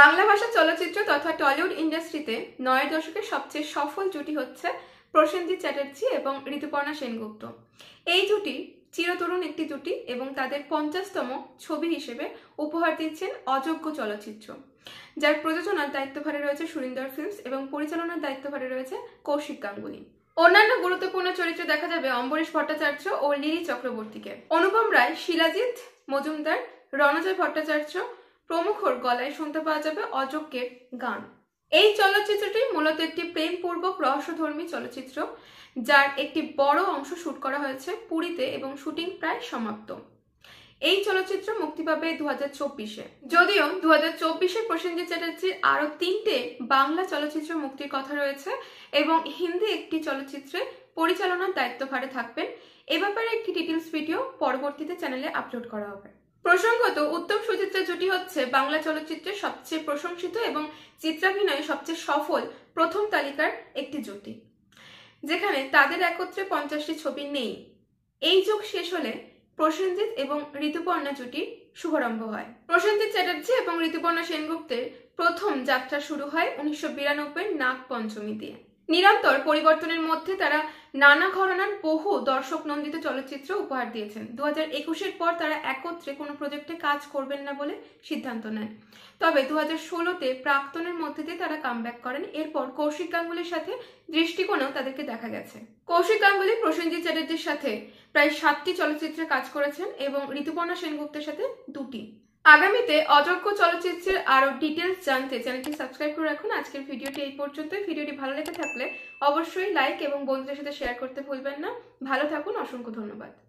বাংলা ভাষা চলচ্চিত্র তথা টলিউড ইন্ডাস্ট্রিতে নয় দশকের সবচেয়ে সফল জুটি হচ্ছে প্রসেনজিৎ চ্যাটার্জি এবং ঋতুপর্ণা সেনগুপ্ত এই জুটি চিরতরুণ একটি জুটি এবং তাদের পঞ্চাশতম ছবি হিসেবে উপহার দিচ্ছেন অযোগ্য চলচ্চিত্র যার প্রযোজনার দায়িত্বভারে রয়েছে সুরিন্দর ফিল্মস এবং পরিচালনার দায়িত্বভারে রয়েছে কৌশিক গাঙ্গুলি অন্যান্য গুরুত্বপূর্ণ চরিত্রে দেখা যাবে অম্বরীশ ভট্টাচার্য ও লিলি চক্রবর্তীকে অনুপম রায় শিলাজিৎ মজুমদার রণজয় ভট্টাচার্য প্রমুখর গলায় শুনতে পাওয়া যাবে অযোগ্যের গান এই চলচ্চিত্রটি মূলত একটি প্রেমপূর্বক রহস্যধর্মী চলচ্চিত্র যার একটি বড় অংশ শুট করা হয়েছে পুরীতে এবং শুটিং প্রায় সমাপ্ত এই চলচ্চিত্র মুক্তি পাবে দু হাজার চব্বিশে যদিও দু হাজার চব্বিশে প্রসেনজিৎ চ্যাটার্জির আরও তিনটে বাংলা চলচ্চিত্র মুক্তির কথা রয়েছে এবং হিন্দি একটি চলচ্চিত্রে পরিচালনার দায়িত্বভারে থাকবেন এ ব্যাপারে একটি ডিটেলস ভিডিও পরবর্তীতে চ্যানেলে আপলোড করা হবে প্রসঙ্গত উত্তম সুচিত্রা জুটি হচ্ছে বাংলা চলচ্চিত্রের সবচেয়ে প্রশংসিত এবং চিত্রাভিনয়ে সবচেয়ে সফল প্রথম তালিকার একটি জুটি যেখানে তাদের একত্রে পঞ্চাশটি ছবি নেই এই যুগ শেষ হলে প্রসেনজিৎ এবং ঋতুপর্ণা জুটির শুভারম্ভ হয় প্রসেনজিৎ চ্যাটার্জি এবং ঋতুপর্ণা সেনগুপ্তের প্রথম যাত্রা শুরু হয় উনিশশো বিরানব্বই নাগ পঞ্চমী দিয়ে নিরন্তর পরিবর্তনের মধ্যে তারা নানা ঘরনার বহু দর্শক নন্দিত চলচ্চিত্র উপহার দিয়েছেন দু হাজার একুশের পর তারা একত্রে কোনো প্রজেক্টে কাজ করবেন না বলে সিদ্ধান্ত নেন তবে দু হাজার ষোলোতে প্রাক্তনের মধ্যে দিয়ে তারা ব্যাক করেন এরপর কৌশিক গাঙ্গুলির সাথে দৃষ্টিকোণেও তাদেরকে দেখা গেছে কৌশিক গাঙ্গুলি প্রসেনজিৎ চ্যাটার্জির সাথে প্রায় সাতটি চলচ্চিত্রে কাজ করেছেন এবং ঋতুপর্ণা সেনগুপ্তের সাথে দুটি আগামীতে অযোগ্য চলচ্চিত্রের আরো ডিটেলস জানতে চ্যানেলটি সাবস্ক্রাইব করে রাখুন আজকের ভিডিওটি এই পর্যন্ত ভিডিওটি ভালো লেগে থাকলে অবশ্যই লাইক এবং বন্ধুদের সাথে শেয়ার করতে ভুলবেন না ভালো থাকুন অসংখ্য ধন্যবাদ